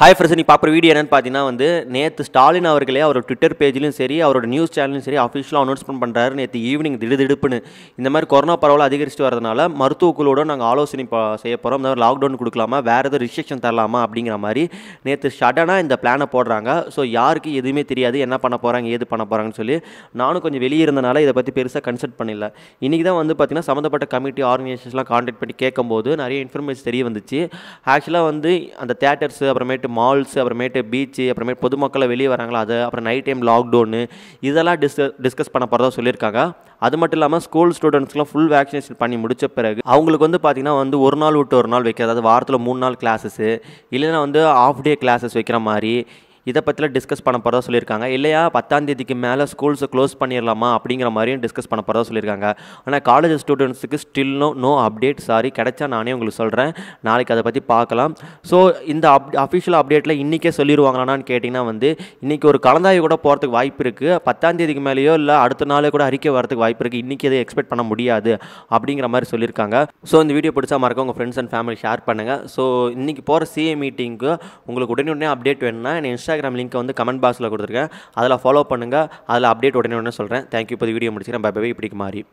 hi friends நீ பார்க்குற video என்னென்னு பார்த்தீங்கன்னா வந்து நேற்று ஸ்டாலின் அவர்களே அவரோட ட்விட்டர் பேஜ்லையும் சரி அவரோட நியூஸ் சேனலும் சரி அஃபிஷியலாக அனௌன்ஸ்மெண்ட் பண்ணுறாரு நேற்று ஈவினிங் திடுதிடுப்புன்னு இந்த மாதிரி கொரோனா பரவாயில்ல அதிகரிச்சுட்டு வரதுனால மருத்துவக்குழுவோட நாங்கள் ஆலோசனை செய்ய போகிறோம் இந்த மாதிரி லாக்டவுன் கொடுக்கலாமா வேறு எதுவும் ரிஸ்ட்ரிக்ஷன் தரலாமா அப்படிங்கிற மாதிரி நேற்று சடனாக இந்த பிளானை போடுறாங்க ஸோ யாருக்கு எதுவுமே தெரியாது என்ன பண்ண போகிறாங்க ஏது பண்ண போகிறாங்கன்னு சொல்லி நானும் கொஞ்சம் வெளியே இருந்தனால இதை பற்றி பெருசாக கன்சல்ட் பண்ணல இன்றைக்கி தான் வந்து பார்த்திங்கன்னா சம்மந்தப்பட்ட கமிட்டி ஆர்கனைசேஷன்லாம் கான்டாக்ட் பண்ணி கேட்கும்போது நிறைய இன்ஃபர்மேஷன் தெரிய வந்துச்சு ஆக்சுவலாக வந்து அந்த தேட்டர்ஸ் அப்புறமேட்டு அப்புறமேட்டு மால்ஸ் அப்புறமேட்டு பீச்சு அப்புறமேட்டு பொதுமக்களை வெளியே வராங்களா அது அப்புறம் நைட் டைம் லாக்டவுனு இதெல்லாம் டிஸ்க டிஸ்கஸ் பண்ண போகிறதா சொல்லியிருக்காங்க அது மட்டும் இல்லாமல் ஸ்கூல் ஸ்டூடெண்ட்ஸ்லாம் ஃபுல் வேக்சினேஷன் பண்ணி முடிச்ச பிறகு அவங்களுக்கு வந்து பார்த்திங்கன்னா வந்து ஒரு நாள் விட்டு ஒரு நாள் வைக்கிறது அதாவது வாரத்தில் மூணு நாள் கிளாஸஸ் இல்லைன்னா வந்து ஆஃப் டே கிளாஸஸ் வைக்கிற மாதிரி இதை பற்றிலாம் டிஸ்கஸ் பண்ண போகிறதா சொல்லியிருக்காங்க இல்லையா பத்தாம் தேதிக்கு மேலே ஸ்கூல்ஸை க்ளோஸ் பண்ணிடலாமா அப்படிங்கிற மாதிரியும் டிஸ்கஸ் பண்ண போகிறதா சொல்லியிருக்காங்க ஆனால் காலேஜ் ஸ்டூடெண்ட்ஸுக்கு still no no update sorry கிடைச்சா நானே உங்களுக்கு சொல்கிறேன் நாளைக்கு அதை பற்றி பார்க்கலாம் ஸோ இந்த அப் அஃபிஷியல் அப்டேட்டில் இன்றைக்கே சொல்லிடுவாங்களான்னு கேட்டிங்கன்னா வந்து இன்றைக்கி ஒரு கலந்தாய்வு கூட போகிறதுக்கு வாய்ப்பு இருக்குது பத்தாம் தேதிக்கு மேலேயோ இல்லை அடுத்த நாளே கூட அறிக்கை வரதுக்கு வாய்ப்பு இருக்குது இன்றைக்கி எதை எக்ஸ்பெக்ட் பண்ண முடியாது அப்படிங்கிற மாதிரி சொல்லியிருக்காங்க ஸோ இந்த வீடியோ பிடிச்சா மறக்க உங்கள் ஃப்ரெண்ட்ஸ் அண்ட் ஃபேமிலி ஷேர் பண்ணுங்கள் ஸோ இன்றைக்கி போகிற சிஏ மீட்டிங்க்கு உங்களுக்கு உடனே உடனே அப்டேட் வேணும்னா என்ன இன்ஸ்டா இன்ஸ்டாகிராம் லிங்க்கை வந்து கமெண்ட் பாக்ஸில் கொடுத்துருக்கேன் அதில் ஃபாலோ பண்ணுங்கள் அதில் அப்டேட் உடனே உடனே சொல்கிறேன் தேங்க்யூ இப்போ வீடியோ முடிச்சுக்கிறேன் பை பை இப்படிக்கு மாறி